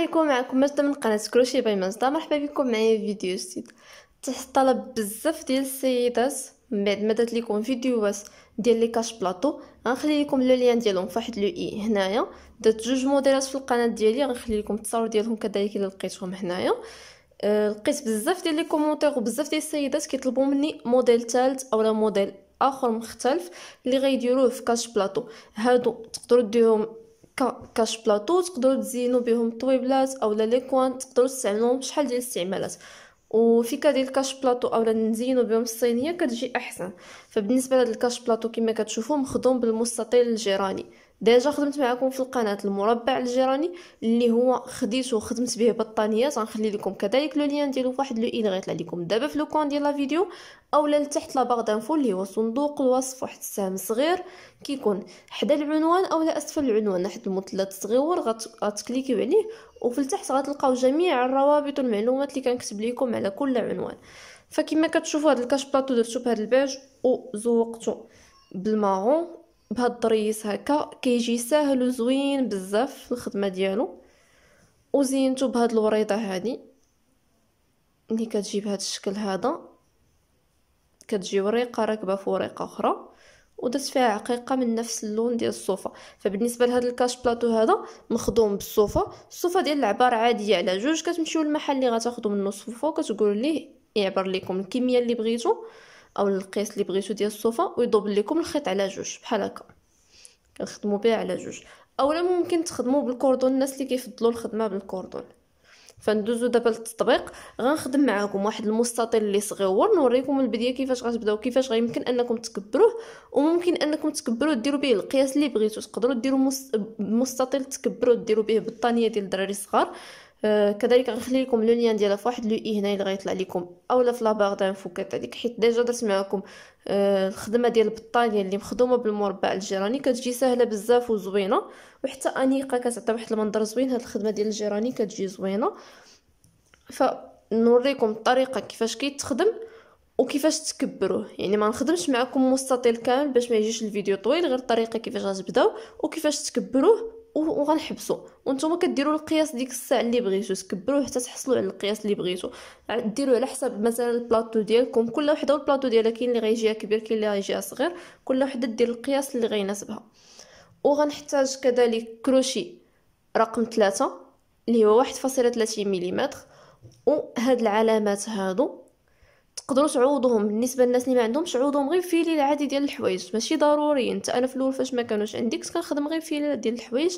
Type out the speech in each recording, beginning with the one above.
عليكم معكم مجد من قناه كروشي باي مجد مرحبا بكم معايا في فيديو جديد تحت طلب بزاف ديال السيدات من بعد ما درت لكم فيديوهات ديال لي كاش بلاطو غنخلي لكم لو ليان ديالهم فواحد لو اي هنايا درت جوج موديلات في القناه ديالي غنخلي لكم التصاور ديالهم كذلك الا لقيتهم هنايا آه، لقيت بزاف ديال لي كومونتير وبزاف ديال السيدات كيطلبوا مني موديل ثالث اولا موديل اخر مختلف اللي غيديروه في كاش بلاطو هادو تقدروا ديهم كاش بلاطو تقدروا تزينوا بهم الطويبلات اولا لي كوان تقدروا تستعملوهم شحال ديال الاستعمالات وفكره ديال الكاش بلاطو اولا نزينوا بهم الصينيه كتجي احسن فبالنسبه لهاد الكاش بلاطو كما كتشوفوا مخدوم بالمستطيل الجيراني ديجا خدمت معكم في القناه المربع الجيراني اللي هو خديته وخدمت به بطانيات غنخلي لكم كذلك لو ليان ديالو فواحد لو ان غيطلع لكم دابا في لو كون ديال لا فيديو اولا لتحت لا باغ دانفو اللي هو صندوق الوصف واحد السهم صغير كيكون حدا العنوان اولا اسفل العنوان واحد المثلث صغيور غتكليكيو عليه وفي التحت غتلقاو جميع الروابط والمعلومات اللي كنكتب لكم على كل عنوان فكما كتشوفوا هذا الكاش بلاطو درتو بهذا البيج وزوقته بالمارون بهاد الضريس هكا كيجي ساهل وزوين بزاف في الخدمه ديالو وزينتو بهاد الوريضه هادي اللي كتجي بهاد الشكل هذا كتجي وريقه راكبه في وريقه اخرى ودرت فيها عقيقه من نفس اللون ديال الصوفه فبالنسبه لهذا الكاش بلاطو هذا مخدوم بالصوفه الصوفه ديال العبار عاديه على جوج كتمشيو للمحل اللي غتاخذوا منه الصوفه وكتقولوا ليه يعبر لكم الكميه اللي بغيتو او القياس اللي بغيتو ديال الصوفه ويضرب لكم الخيط على جوج بحال هكا كنخدموا به على جوج اولا ممكن تخدموا بالكوردون الناس اللي كيفضلوا الخدمه بالكوردون فندوزو دابا للتطبيق غنخدم معاكم واحد المستطيل اللي صغيور نوريكم البدايه كيفاش غتبداو كيفاش غيمكن انكم تكبروه وممكن انكم تكبروه ديروا به القياس اللي بغيتو تقدروا ديروا مستطيل تكبروه ديروا به بالطانيه ديال الدراري الصغار آه، كذلك غنخلي لكم لو ليان ديالها في واحد لو اي هنا اللي غيطلع لكم اولا في دان فوكات كذلك حيت ديجا درت معكم آه، الخدمه ديال البطانيه اللي مخدومه بالمربع الجيراني كتجي سهله بزاف وزوينه وحتى انيقه كتعطي واحد المنظر زوين هاد الخدمه ديال الجيراني كتجي زوينه فنوريكم الطريقه كيفاش كيتخدم وكيفاش تكبروه يعني ما نخدمش معكم مستطيل كامل باش ما يجيش الفيديو طويل غير الطريقه كيفاش غتبداو وكيفاش تكبروه وغنحبسوا وانتم كديروا القياس ديك الساعه اللي بغيتو تكبروه حتى تحصلوا على القياس اللي بغيتو ديروا على حسب مثلا البلاطو ديالكم كل وحده والبلاطو ديالها كاين اللي غيجيها كبير كاين اللي غيجيها صغير كل وحده دير القياس اللي غيناسبها وغنحتاج كذلك كروشي رقم ثلاثة اللي هو واحد فاصلة ملم وهاد العلامات هادو تقدروا تعوضوهم بالنسبه للناس اللي ما عندهمش عوضهم غير فيلي عادي ديال الحوايج ماشي ضروري انت انا في الاول فاش ما كانوش عندي كنت كنخدم غير فيلي ديال الحوايج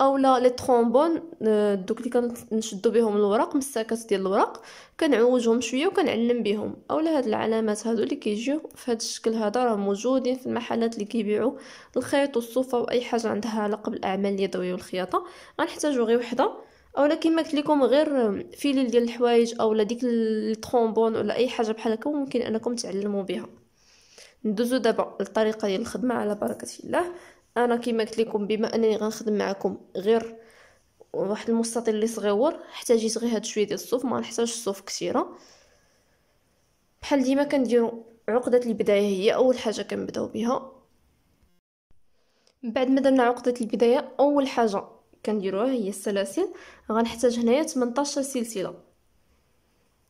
اولا لي ترومبون آه، دوك اللي كنشدو بهم الوراق مساكات ديال الوراق كنعوجهم شويه وكنعلم بهم اولا هاد العلامات هادو اللي كيجيو في هاد الشكل هذا راه موجودين في المحلات اللي كيبيعوا الخيط والصوفه واي حاجه عندها علاقه بالاعمال اليدويه والخياطه غنحتاجو غير وحده اولا كما قلت لكم غير فيليل ديال الحوايج اولا ديك الترومبون ولا اي حاجه بحال هكا ممكن انكم تعلموا بها ندوزو دابا الطريقه ديال الخدمه على بركه الله انا كما قلت لكم بما انني غنخدم معكم غير واحد المستطيل اللي صغيور احتاجيت غير هاد شويه ديال الصوف ما نحتاجش الصوف كثيره بحال ديما كنديرو عقده البدايه هي اول حاجه كنبداو بها بعد ما درنا عقده البدايه اول حاجه كنديروها هي السلاسل غنحتاج هنايا 18 سلسله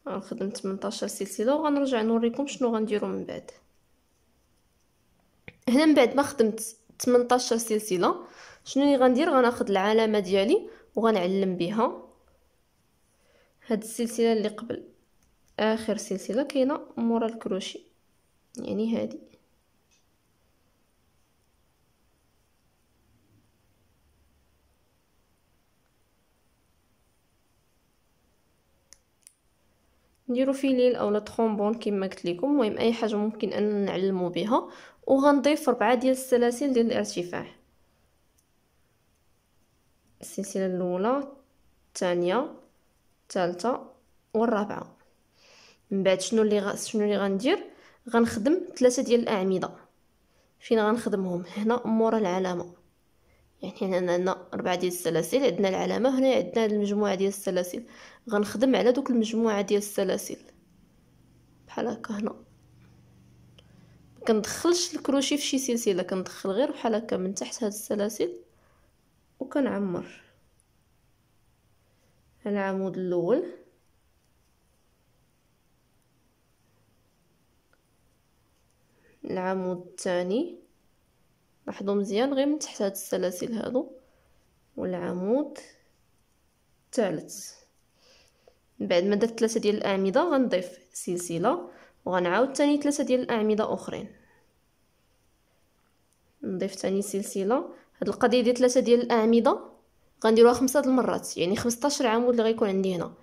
غنخدم 18 سلسله وغنرجع نوريكم شنو غنديرو من بعد هنا من بعد ما خدمت 18 سلسله شنو اللي غندير غناخذ العلامه ديالي وغنعلم بها هاد السلسله اللي قبل اخر سلسله كاينه مورا الكروشي يعني هادي نديرو فيليل اولا ترومبون كما قلت لكم المهم اي حاجه ممكن ان نعلمو بها وغنضيف ربعه ديال السلاسل ديال الارتفاع السلسله الاولى الثانيه الثالثه والرابعه من بعد شنو اللي غ... شنو اللي غندير غنخدم ثلاثه ديال الاعمده فين غنخدمهم هنا مورا العلامه يعني هنا عندنا ربعة ديال السلاسل عندنا العلامه هنا عندنا المجموعه ديال السلاسل غنخدم على دوك المجموعه ديال السلاسل بحال هكا هنا كندخلش الكروشي فشي سلسله كندخل غير بحال هكا من تحت هاد السلاسل وكنعمر العمود الاول العمود الثاني لاحظوا مزيان غير من تحت هاد السلاسل هادو والعمود الثالث من بعد ما درت ثلاثه ديال الاعمده غنضيف سلسله وغنعاود تاني ثلاثه ديال الاعمده اخرين نضيف تاني سلسله هاد القضيه ديال ثلاثه ديال الاعمده غنديروها خمسه د المرات يعني 15 عمود اللي غيكون عندي هنا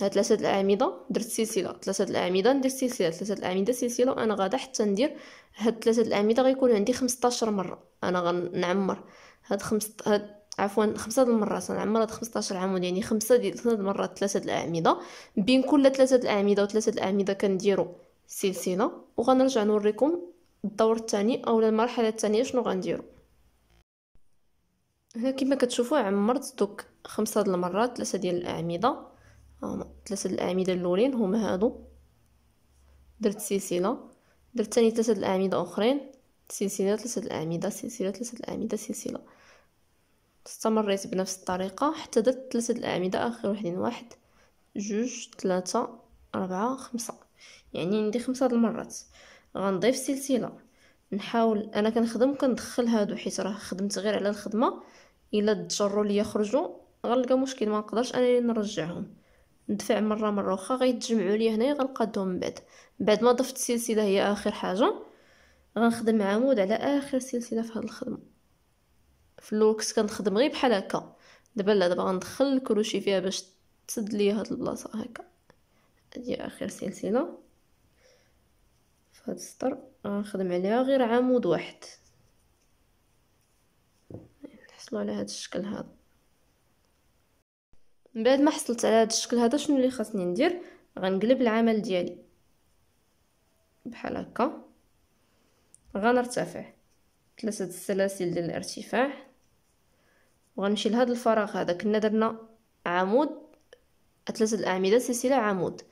ها ثلاثه الاعمده درت سلسله ثلاثه الاعمده ندير سلسله ثلاثه الاعمده سلسله وانا غادا حتى ندير هاد ثلاثه الاعمده غيكون عندي 15 مره انا غنعمر هاد خمس هاد عفوا خمسة د المرات غنعمر هاد 15 عمود يعني خمسة ديال ثلاثه المرات ثلاثه الاعمده بين كل ثلاثه الاعمده وثلاثه الاعمده كنديروا سلسله وغنرجع نوريكم الدور الثاني او المرحله الثانيه شنو غنديروا هنا كما كتشوفوا عمرت دوك خمسة د المرات ثلاثه ديال الاعمده هما ثلاثه الاعمده الاولين هما هادو درت سلسله درت ثاني ثلاثه الاعمده اخرين سلسله ثلاثه الاعمده سلسله ثلاثه الاعمده سلسله استمريت بنفس الطريقه حتى درت ثلاثه الاعمده اخر وحدين واحد جوج ثلاثه أربعة خمسة يعني عندي خمسة المرات غنضيف سلسله نحاول انا كنخدم كندخل هادو حيت راه خدمت غير على الخدمه الا تجروا لي يخرجوا غنلقى مشكل ما نقدرش انني نرجعهم ندفع مره مره واخا غيتجمعوا ليا هنايا غنقادهم من بعد بعد ما ضفت السلسله هي اخر حاجه غنخدم عمود على اخر سلسله في هاد الخدمه في اللوكس كنخدم غير بحال هكا دابا لا دابا غندخل الكروشي فيها باش تسد ليا هاد البلاصه هكا هادي اخر سلسله في هاد السطر غنخدم عليها غير عمود واحد نحصلوا على هاد الشكل هذا من بعد ما حصلت على هذا الشكل هذا شنو اللي خاصني ندير غنقلب العمل ديالي بحال هكا غنرتفع ثلاثه السلاسل ديال الارتفاع وغنمشي لهذا الفراغ هذا كنا درنا عمود ثلاثه الاعمده سلسله عمود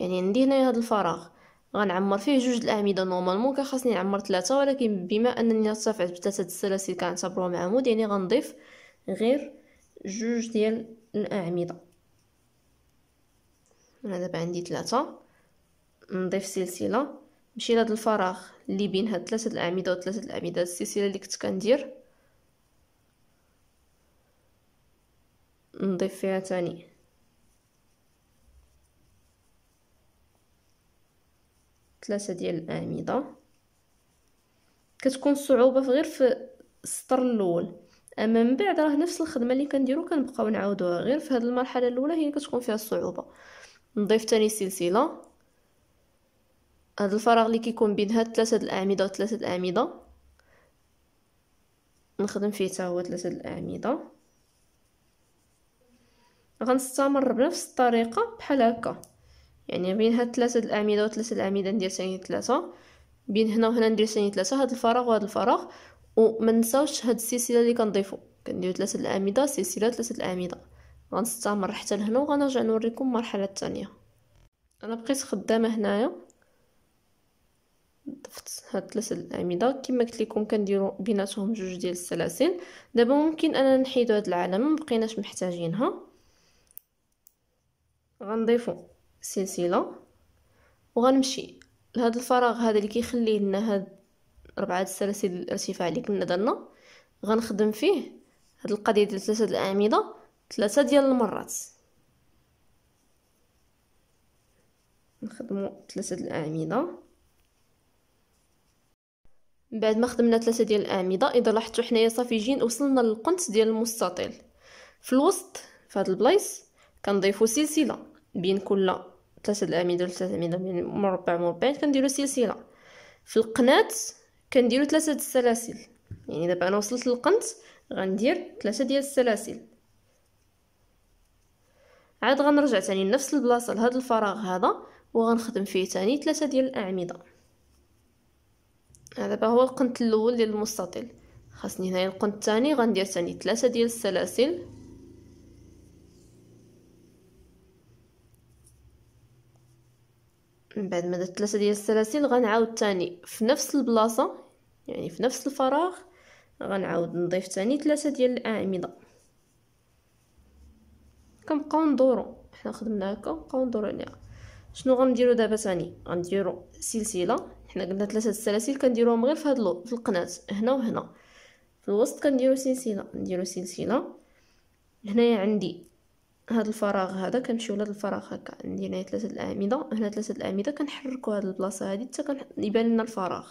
يعني عندي هنا هذا الفراغ غنعمر فيه جوج الاعمده نورمالمون كان خاصني نعمر ثلاثه ولكن بما انني ارتفعت بثلاثه السلاسل كنعتبرهم عمود يعني غنضيف غير جوج ديال الأعمدة آه، أنا دابا عندي ثلاثة نضيف سلسلة نمشي لهاد الفراغ اللي بين هاد ثلاثة الأعمدة وثلاثة الأعمدة السلسلة اللي كنت كندير نضيف فيها تاني ثلاثة ديال الأعمدة كتكون صعوبة غير في السطر الأول اما من بعد راه نفس الخدمه اللي كنديرو كنبقاو نعاودوها غير في هذه المرحله الاولى هي كتكون فيها الصعوبه نضيف تاني سلسله هذا الفراغ اللي كيكون بين هاد ثلاثه الاعمده وثلاثه الاعمده نخدم فيه حتى هو ثلاثه الاعمده غنستمر بنفس الطريقه بحال هكا يعني بين هاد ثلاثه الاعمده وثلاثه الاعمده ندير ثاني ثلاثه بين هنا وهنا ندير ثاني ثلاثه هاد الفراغ وهاد الفراغ وما نساوش هاد السلسله اللي كنضيفو كنديرو ثلاثه الاعمده سلسله ثلاثه الاعمده غنستمر حتى لهنا وغنرجع نوريكم المرحله الثانيه انا بقيت خدامه هنايا ضفت هاد ثلاثه الاعمده كما قلت لكم كنديروا بيناتهم جوج ديال السلاسل دابا ممكن اننا نحيدو هاد العلامه مبقيناش محتاجينها غنضيفو سلسله وغنمشي لهاد الفراغ هذا اللي كيخلي لنا هاد ربعة السلاسل الارتفاع اللي كنا درنا غنخدم فيه هاد القضيه ديال ثلاثه ديال الاعمده ثلاثه ديال المرات نخدمو ثلاثه ديال الاعمده من بعد ما خدمنا ثلاثه ديال الاعمده اذا لاحظتوا حنايا صافي جين وصلنا للقنت ديال المستطيل في الوسط في هاد البلايص كنضيفو سلسله بين كل ثلاثه ديال الاعمده وثلاثه اعمده مربع كنديروا كنديرو سلسله في القناه كنديرو ثلاثه د السلاسل يعني دابا انا وصلت للقنت غندير ثلاثه ديال السلاسل عاد غنرجع تاني لنفس البلاصه لهاد الفراغ هذا وغنخدم فيه تاني ثلاثه ديال الاعمده آه، دابا هو القنت الاول ديال المستطيل خاصني هنايا القنت الثاني غندير تاني ثلاثه ديال السلاسل من بعد ما درت ثلاثه ديال السلاسل غنعاود تاني في نفس البلاصه يعني في نفس الفراغ غنعاود نضيف تاني ثلاثة ديال الأعمدة كنبقاو ندورو حنا خدمنا هكا نبقاو ندورو عليها شنو غنديرو دابا تاني غنديرو سلسله حنا قلنا ثلاثه السلاسل كنديروهم غير في هاد في القناه هنا وهنا في الوسط كنديرو سلسله نديرو سلسله هنايا عندي هاد الفراغ هذا كنمشيو لهاد الفراغ هكا ندير هنا ثلاثه الاعمده هنا ثلاثه الاعمده كنحركو هاد البلاصه هادي حتى كيبان لنا الفراغ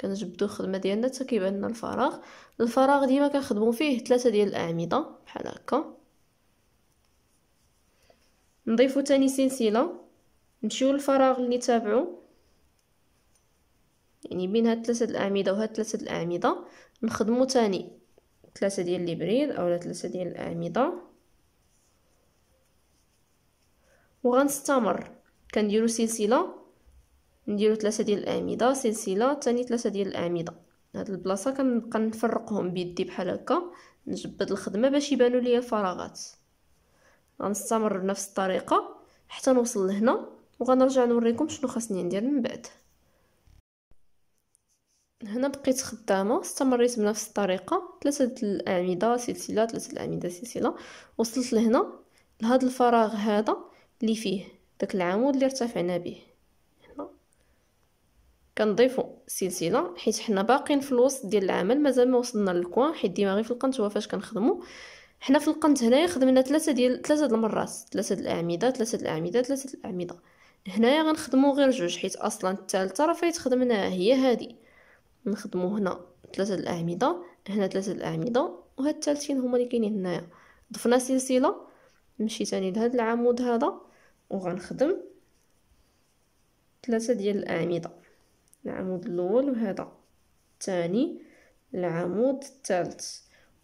كنجبدو الخدمه ديالنا حتى كيبان لنا الفراغ الفراغ ديما كنخدمو فيه ثلاثه ديال الاعمده بحال هكا نضيفو تاني سلسله نمشيو للفراغ اللي تابعو يعني بين هاد ثلاثه الاعمده وهاد ثلاثه الاعمده نخدمو تاني ثلاثه ديال بريد اولا ثلاثه ديال الاعمده وغنستمر كنديرو سلسله نديرو ثلاثة ديال الأعمدة سلسلة تاني ثلاثة ديال الأعمدة هاد البلاصة كنبقى نفرقهم بيدي بحال هكا نجبد الخدمة باش يبانو ليا الفراغات غنستمر بنفس الطريقة حتى نوصل لهنا وغنرجع نوريكم شنو خاصني ندير من بعد هنا بقيت خدامه استمريت بنفس الطريقه ثلاثه الاعمده سلسله ثلاثه الاعمده سلسله وصلت لهنا لهاد الفراغ هذا اللي فيه داك العمود اللي ارتفعنا به كنضيفوا سلسله حيت حنا باقيين في الوسط ديال العمل مازال ما وصلنا للكوان حيت ديما غير في القنت هو فاش كنخدموا حنا في القنت هنايا خدمنا ثلاثه ديال ثلاثه د المرات ثلاثه د الاعمده ثلاثه د الاعمده ثلاثه د الاعمده هنايا غنخدموا غير جوج حيت اصلا الثالثه راه فايت خدمناها هي هذه نخدموا هنا ثلاثه د الاعمده هنا ثلاثه د الاعمده وهاد الثالثين هما اللي كاينين هنايا ضفنا سلسله نمشي تاني لهاد العمود هذا وغنخدم ثلاثه ديال الاعمده العمود الأول وهذا الثاني العمود الثالث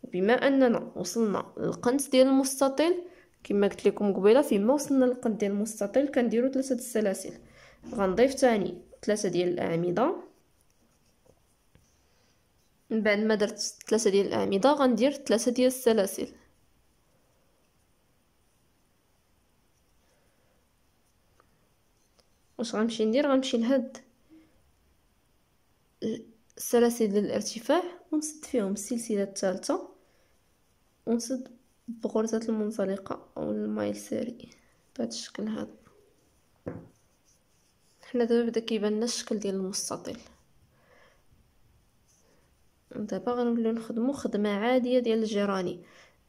وبما أننا وصلنا للقنت ديال المستطيل كما قلت لكم قبيله فيما وصلنا للقنت ديال المستطيل كنديروا ثلاثه السلاسل غنضيف ثاني ثلاثه ديال الاعمده من بعد ما درت ثلاثه ديال الاعمده غندير ثلاثه ديال السلاسل واش غنمشي ندير غنمشي لهاد السلاسل ديال الارتفاع ونسد فيهم السلسله الثالثه ونسد بغرزه المنزلقه او المايل ساري بهذا الشكل هذا حنا دابا بدا كيبان لنا الشكل ديال المستطيل دابا غنوليو نخدمو خدمه عاديه ديال الجيراني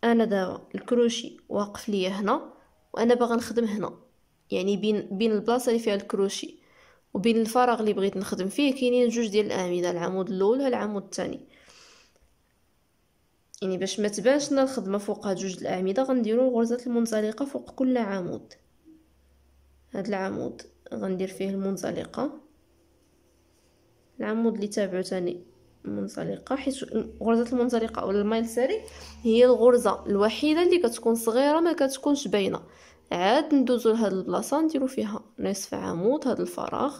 انا دابا الكروشي واقف ليا هنا وانا باغا نخدم هنا يعني بين بين البلاصه اللي فيها الكروشي وبين الفراغ اللي بغيت نخدم فيه كاينين جوج ديال الاعمده العمود الاول والعمود الثاني يعني باش ما تبانش لنا الخدمه فوق هاد جوج الاعمده غنديروا الغرزه المنزلقه فوق كل عمود هاد العمود غندير فيه المنزلقه العمود اللي تابعو ثاني منزلقه حيت غرزه المنزلقه ولا المايل ساري هي الغرزه الوحيده اللي كتكون صغيره ما كتكونش باينه عاد ندوزو لهاد البلاصه نديرو فيها نصف عمود هاد الفراغ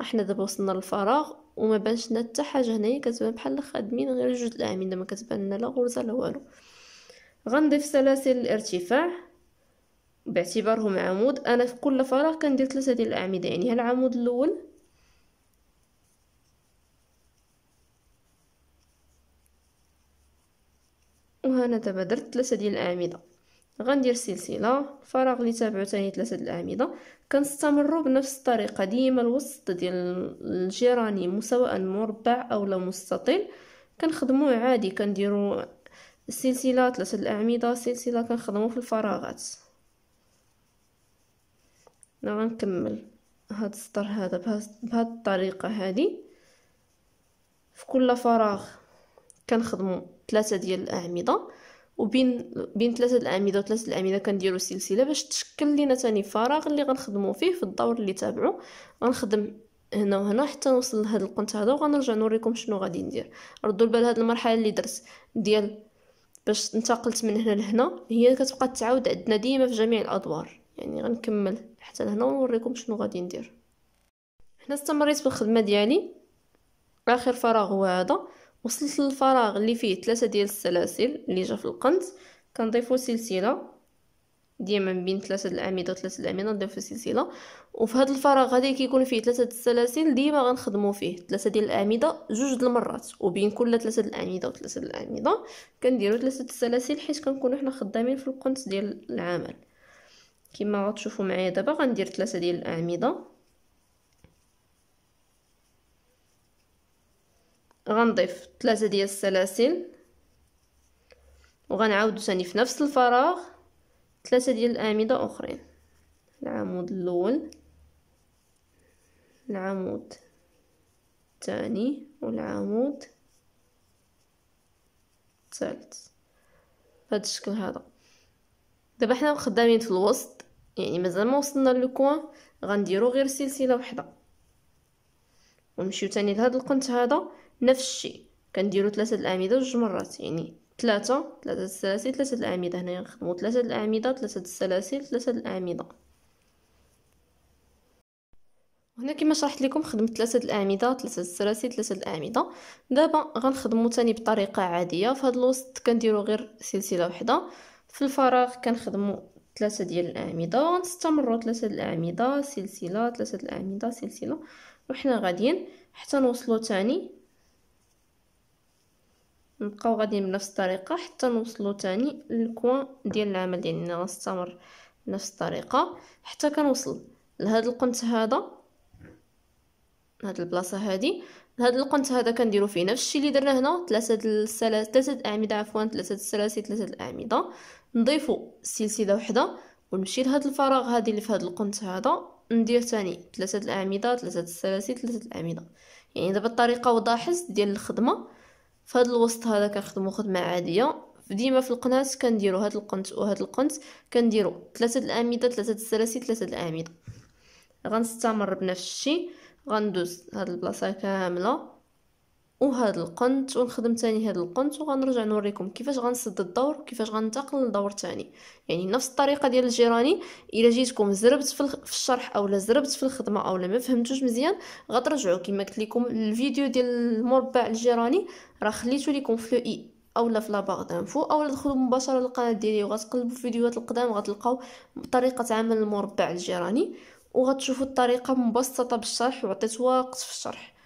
احنا دابا وصلنا للفراغ وما بانش لنا حتى حاجه هنايا كتبان بحال خادمين غير جوج العامين ما كتبان لنا لا غرزه لا والو غنضيف سلاسل الارتفاع باعتبارهم عمود انا في كل فراغ كندير ثلاثه ديال الاعمده يعني العمود الاول وهنا دابا درت ثلاثه ديال الاعمده غندير سلسله الفراغ اللي تابعو ثاني ثلاثه د الاعمده كنستمروا بنفس الطريقه ديما الوسط ديال الجيراني سواء مربع او لا مستطيل كنخدموه عادي كنديروا سلسله ثلاثه د الاعمده سلسله كنخدمو في الفراغات انا غنكمل هاد السطر هذا بهاد الطريقه هذه في كل فراغ كنخدمو ثلاثه ديال الاعمده وبين بين ثلاثه الاعمده وثلاثه الاعمده كنديروا سلسله باش تشكل لينا ثاني فراغ اللي غنخدموا فيه في الدور اللي تابعوا غنخدم هنا وهنا حتى نوصل لهذا القنت هذا وغنرجع نوريكم شنو غادي ندير ردوا البال هذه المرحله اللي درت ديال باش انتقلت من هنا لهنا هي كتبقى تعاود عندنا ديما في جميع الادوار يعني غنكمل حتى لهنا ونوريكم شنو غادي ندير هنا استمريت بالخدمه ديالي اخر فراغ هو هذا وصلت للفراغ اللي فيه ثلاثة ديال السلاسل اللي جا في القنت كنضيفو سلسله ديما بين ثلاثه الاعمده وثلاثه الاعمده نضيفو سلسله وفي هذا الفراغ هذا كيكون فيه ثلاثه السلاسل ديما غنخدمو فيه ثلاثه ديال الاعمده جوج د المرات وبين كل ثلاثه الاعمده وثلاثه الاعمده كنديرو ثلاثه السلاسل حيت كنكونو حنا خدامين في القنت ديال العمل كما غتشوفو معايا دابا غندير ثلاثه ديال الاعمده غنضيف ثلاثة ديال السلاسل وغنعاودو ثاني في نفس الفراغ ثلاثة ديال الأعمدة أخرين العمود الأول العمود الثاني والعمود الثالث بهذا الشكل هذا دابا حنا خدامين في الوسط يعني مازال ما وصلنا للكوان غنديرو غير سلسله وحده ونمشيو تاني لهاد القنت هذا نفس الشيء كنديرو ثلاثه الاعمده جوج مرات يعني ثلاثة ثلاثة السلاسل ثلاثة الأعمدة هنايا نخدمو ثلاثة الأعمدة ثلاثة السلاسل ثلاثة الأعمدة هنا كما شرحت لكم خدمت ثلاثة الأعمدة ثلاثة السلاسل ثلاثة الأعمدة دابا غنخدمو تاني بطريقة عادية فهاد الوسط كنديرو غير سلسلة وحدة في الفراغ كنخدمو ثلاثة ديال الأعمدة ونستمروا ثلاثة الأعمدة سلسلة ثلاثة الأعمدة سلسلة وحنا غاديين حتى نوصلو تاني نبقاو غاديين بنفس الطريقه حتى نوصلوا تاني للكوان ديال العمل ديالنا يعني غنستمر بنفس الطريقه حتى كنوصل لهاد القنت هذا هاد البلاصه هادي هاد القنت هذا كنديرو فيه نفس الشيء اللي درنا هنا ثلاثه السلاسل ثلاثه الاعمده عفوا ثلاثه السلاسل ثلاثه الاعمده نضيفو سلسله وحده ونمشي لهاد الفراغ هادي اللي في هاد القنت هذا ندير تاني ثلاثه الاعمده ثلاثه السلاسل ثلاثه الاعمده يعني دابا الطريقه وضاحت ديال الخدمه فهاد الوسط هذا كنخدمو خدمه عاديه ديما في القناه كنديرو هاد القنت وهاد القنت كنديرو ثلاثه الاعمده ثلاثه السلاسل ثلاثه الاعمده غنستمر بنفس الشيء غندوز هاد البلاصه كامله وهاد القنت ونخدم تاني هاد القنت وغنرجع نوريكم كيفاش غنسد الدور وكيفاش غننتقل لدور تاني يعني نفس الطريقه ديال الجيراني الا جيتكم زربت في الشرح اولا زربت في الخدمه اولا ما فهمتوش مزيان غترجعوا كما قلت لكم الفيديو ديال المربع الجيراني راه خليته لكم في اي اولا في لاباغ دانفو اولا دخلوا مباشره للقناه ديالي وغتقلبوا في فيديوهات القدام غتلقاو طريقه عمل المربع الجيراني وغتشوفوا الطريقه مبسطه بالشرح وعطيت وقت في الشرح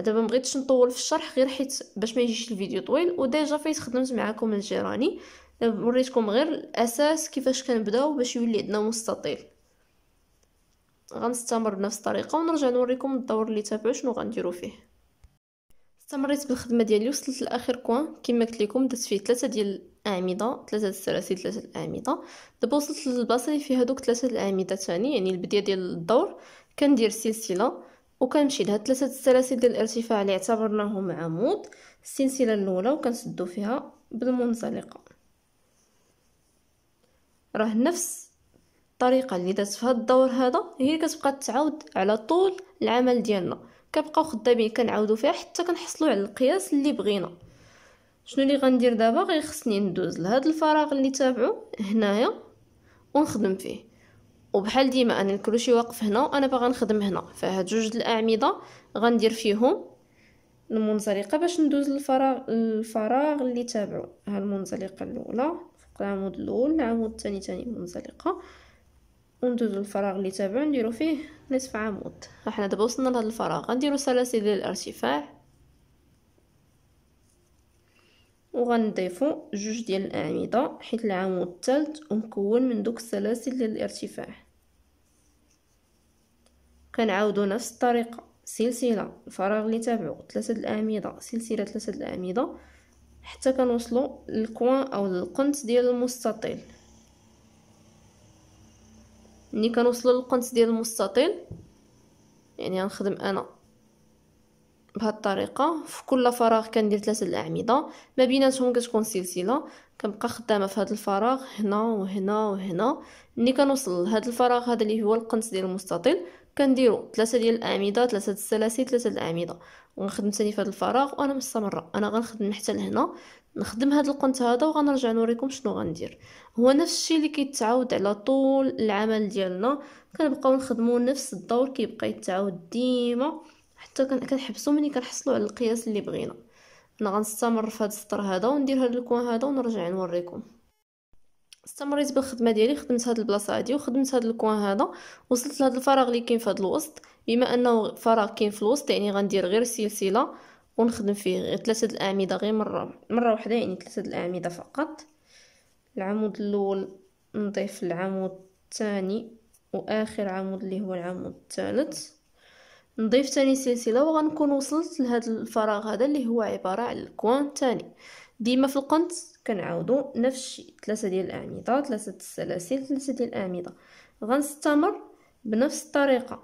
دابا ما بغيتش نطول في الشرح غير حيت باش ما يجيش الفيديو طويل وديجا فايت خدمت معكم الجيراني دابا آه، وريتكم غير الاساس كيفاش كنبداو باش يولي عندنا مستطيل غنستمر بنفس الطريقه ونرجع نوريكم الدور اللي تابعو شنو غنديرو فيه استمريت بالخدمه ديالي وصلت لاخر كوان كما قلت لكم درت فيه ثلاثه ديال الاعمده ثلاثه السلاسل ثلاثه الاعمده دابا وصلت للبلاصه اللي فيها دوك ثلاثه الاعمده ثاني يعني البدايه ديال الدور كندير سلسله وكنمشي لهاد ثلاثه السلاسل ديال الارتفاع اللي اعتبرناهم عمود السلسله الاولى وكنسدو فيها بالمنزلقه راه نفس الطريقه اللي دازت في هاد الدور هذا هي كتبقى تعاود على طول العمل ديالنا كنبقاو خدامين كنعاودو فيها حتى كنحصلو على القياس اللي بغينا شنو اللي غندير دابا غير خصني ندوز لهاد الفراغ اللي تابعو هنايا ونخدم فيه وبحال ديما انا الكروشي واقف هنا وانا باغا نخدم هنا فهاد جوج الاعمده غندير فيهم المنزلقه باش ندوز للفراغ الفراغ اللي تابعو ها المنزلقه الاولى فوق العمود الاول العمود الثاني ثاني منزلقه وندوزو الفراغ اللي تابعو نديرو فيه نصف عمود احنا دابا وصلنا لهاد الفراغ غنديرو سلاسل ديال الارتفاع وغنضيفو جوج ديال الاعمده حيت العمود الثالث ومكون من دوك السلاسل ديال الارتفاع كنعاودو نفس الطريقه سلسله الفراغ اللي تابعو ثلاثه الاعمده سلسله ثلاثه الاعمده حتى كنوصلو للكوان او للقنت ديال المستطيل ملي كنوصلو للقنت ديال المستطيل يعني غنخدم انا بهاد الطريقه في كل فراغ كندير ثلاثه الاعمده ما بيناتهم كتكون سلسله كنبقى خدامه في هاد الفراغ هنا وهنا وهنا ملي كنوصل لهاد الفراغ هذا اللي هو القنت ديال المستطيل كنديرو ثلاثه ديال الاعمده ثلاثه السلاسل ثلاثه الاعمده ونخدم ثاني في هذا الفراغ وانا مستمره انا غنخدم حتى لهنا نخدم هذا القنت هذا وغنرجع نوريكم شنو غندير هو نفس الشيء اللي كيتعاود على طول العمل ديالنا كنبقاو نخدمو نفس الدور كيبقى يتعاود ديما حتى كنحبسو ملي كنحصلو على القياس اللي بغينا انا غنستمر في هذا السطر هذا وندير هذا الكوان هذا ونرجع نوريكم استمريت بالخدمه ديالي خدمت هاد البلاصه هادي وخدمت هاد الكوان هذا وصلت لهاد الفراغ اللي كاين في هاد الوسط بما انه فراغ كاين في الوسط يعني غندير غير سلسله ونخدم فيه غير ثلاثه الاعمده غير مره مره واحده يعني ثلاثه الاعمده فقط العمود الاول نضيف العمود الثاني واخر عمود اللي هو العمود الثالث نضيف تاني سلسله وغنكون وصلت لهذا الفراغ هذا اللي هو عباره على الكوان الثاني ديما في القنت كنعاودو نفس الشيء ثلاثه ديال الاعمده ثلاثه السلاسل ثلاثه ديال الاعمده غنستمر بنفس الطريقه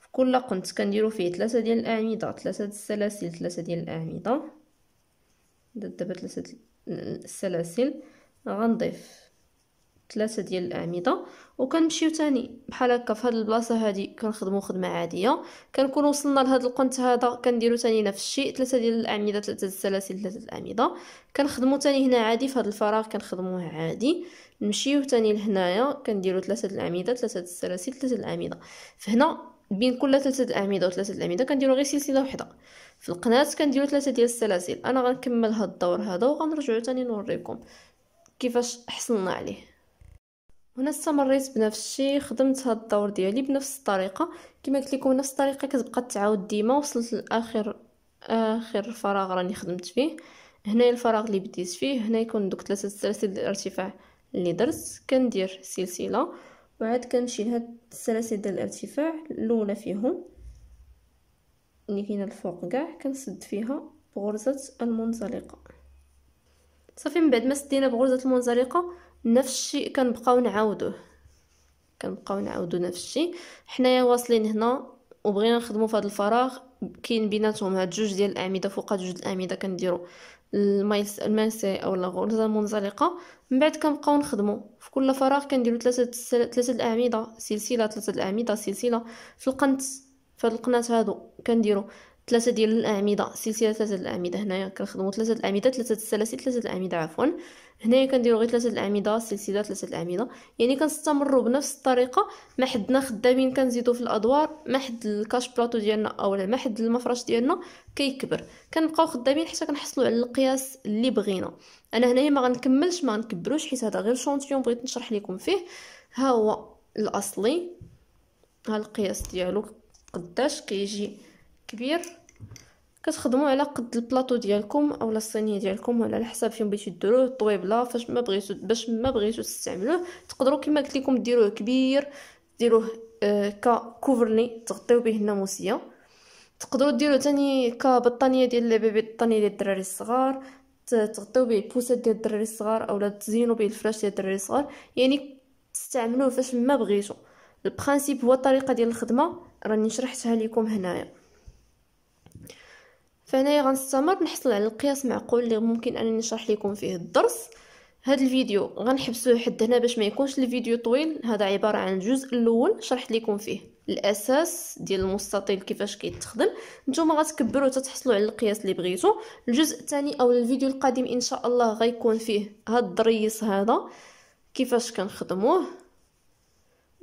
في كل قنت كنديرو فيه ثلاثه ديال الاعمده ثلاثه السلاسل ثلاثه ديال الاعمده دابا ثلاثه السلاسل غنضيف ثلاثه ديال الاعمده وكنمشيو تاني بحال هكا في هاد البلاصه هادي كنخدمو خدمه عاديه كنكون وصلنا لهاد القنت هذا كنديرو تاني نفس الشيء ثلاثه ديال الاعمده ثلاثه السلاسل ثلاثه الاعمده كنخدمو تاني هنا عادي في هاد الفراغ كنخدموه عادي نمشيو تاني لهنايا كنديرو ثلاثه الاعمده ثلاثه السلاسل ثلاثه الاعمده فهنا بين كل ثلاثه الاعمده وثلاثه الاعمده كنديرو غير سلسله وحده في القناه كنديرو ثلاثه ديال السلاسل انا غنكمل هذا الدور هذا وغنرجعوا ثاني نوريكم كيفاش حصلنا عليه هنا استمريت بنفس الشيء خدمت هاد الدور ديالي بنفس الطريقه كما قلت لكم نفس الطريقه كتبقى تعاود ديما وصلت لاخر اخر فراغ راني خدمت فيه هنا الفراغ اللي بديت فيه هنا يكون دوك ثلاثه سلاسل ديال الارتفاع اللي درت كندير سلسله وعاد كنمشي لهاد السلاسل ديال الارتفاع الاولى فيهم اللي كاينه الفوق كاع كنسد فيها بغرزه المنزلقه صافي من بعد ما سدينا بغرزه المنزلقه نفس الشيء كنبقاو نعاودوه كنبقاو نعاودو نفس الشيء حنايا واصلين هنا وبغينا نخدمو في هذا الفراغ كاين بيناتهم هاد جوج ديال الاعمده فوق هاد جوج الاعمده كنديرو المايس المانسي او لا غرزه منزلقه من بعد كنبقاو نخدمو في كل فراغ كنديرو ثلاثه ثلاثه الاعمده سلسله ثلاثه الاعمده سلسله في القنت في هاد القناه هادو كنديرو ثلاثه ديال الاعمده سلسله ثلاثه الاعمده هنايا كنخدموا ثلاثه الاعمده ثلاثه السلاسل ثلاثه الاعمده عفوا هنايا كنديروا غير ثلاثه الاعمده سلسله ثلاثه الاعمده يعني كنستمروا بنفس الطريقه ما حدنا خدامين كنزيدوا في الادوار ما حد الكاش بلاطو ديالنا اولا ما حد المفرش ديالنا كيكبر كنبقاو خدامين حتى كنحصلوا على القياس اللي بغينا انا هنايا ما غنكملش ما غنكبروش حيت هذا غير شونتيون بغيت نشرح لكم فيه ها هو الاصلي ها القياس ديالو قداش كيجي كبير كتخدموا على قد البلاطو ديالكم اولا الصينيه ديالكم ولا على حساب فين بغيتو ديروه الطويبله فاش ما بغيتو باش ما بغيتو تستعملوه تقدروا كما قلت لكم ديروه كبير ديروه آه، ككوفرني تغطيو به الناموسيه تقدروا ديروه تاني كبطانيه ديال البيبي البطانيه ديال الدراري الصغار تغطيو به البوسات ديال الدراري الصغار اولا تزينوا به الفراش ديال الدراري الصغار يعني تستعملوه فاش ما بغيتو البرينسيپ هو الطريقه ديال الخدمه راني شرحتها لكم هنايا فهنايا غنستمر نحصل على القياس معقول اللي ممكن انني نشرح لكم فيه الدرس هذا الفيديو غنحبسوه حد هنا باش ما يكونش الفيديو طويل هذا عباره عن الجزء الاول شرحت لكم فيه الاساس ديال المستطيل كيفاش كيتخدم نتوما غتكبروا تتحصلوا على القياس اللي بغيتو الجزء الثاني او الفيديو القادم ان شاء الله غيكون فيه هاد الضريس هذا كيفاش كنخدموه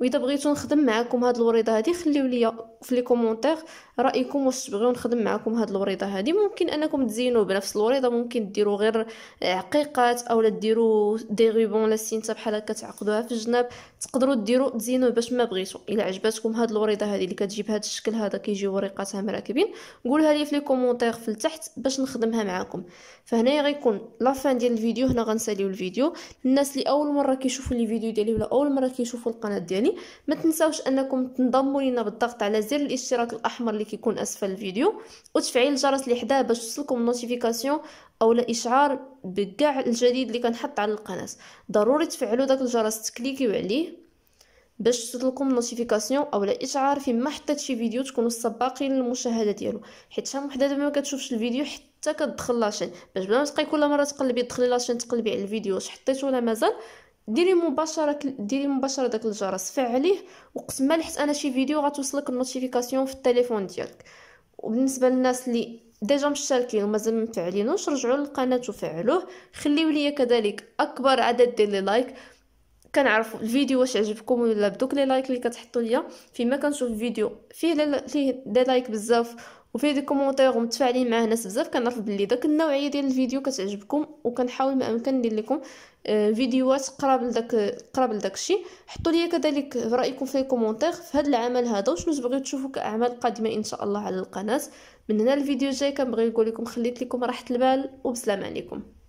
واذا بغيتو نخدم معكم هاد الوريضه هذه خليو ليا في لي كومونتير رايكم واش تبغيو نخدم معكم هاد الوريضه هادي ممكن انكم تزينوا بنفس الوريضه ممكن ديروا غير عقيقات اولا ديروا دي غيبون لا سينتا بحال هكا تعقدوها في الجناب تقدروا ديروا تزينوا باش ما بغيتو الا عجبتكم هاد الوريضه هادي اللي كتجيب هاد الشكل هذا كيجي وريقاتها مراكبين قولها لي في لي كومونتير في التحت باش نخدمها معكم فهنايا غيكون لا فان ديال الفيديو هنا غنساليو الفيديو الناس اللي اول مره كيشوفوا لي فيديو ديالي ولا اول مره كيشوفوا القناه ديالي ما تنساوش انكم تنضموا لينا بالضغط على زر دير الاشتراك الاحمر اللي كيكون اسفل الفيديو وتفعيل الجرس اللي حداه باش توصلكم نوتيفيكاسيون او اشعار بكاع الجديد اللي كنحط على القناه ضروري تفعلوا داك الجرس تكليكيو عليه باش توصلكم نوتيفيكاسيون اولا اشعار ما حطيت شي فيديو تكونوا سباقين للمشاهده ديالو حيت شحال وحده دابا ما كتشوفش الفيديو حتى كتدخل لاشين باش بلا ما تبقاي كل مره تقلبي تدخلي لاشين تقلبي على الفيديو واش حطيت ولا مازال ديري مباشره ديري مباشره داك الجرس فعليه وقسما لحت انا شي فيديو غتوصلك النوتيفيكاسيون في التليفون ديالك وبالنسبه للناس اللي ديجا مشتركين ومازال مفعلينوش رجعوا للقناه وفعلوه خليو ليا كذلك اكبر عدد ديال لي لايك كنعرف الفيديو واش عجبكم ولا بدوك لي لايك اللي كتحطوا ليا فيما كنشوف فيديو فيه لي لايك بزاف وفي دي كومونتير ومتفاعلين معاه ناس بزاف كنعرف بلي داك النوعيه ديال الفيديو كتعجبكم وكنحاول ما امكن ندير لكم آه، فيديوهات قراب لداك قراب لذاك الشيء حطوا لي كذلك رايكم في الكومونتير في هذا العمل هذا وشنو تبغيو تشوفوا كاعمال قادمه ان شاء الله على القناه من هنا الفيديو الجاي كنبغي نقول لكم خليت لكم راحه البال وبسلام عليكم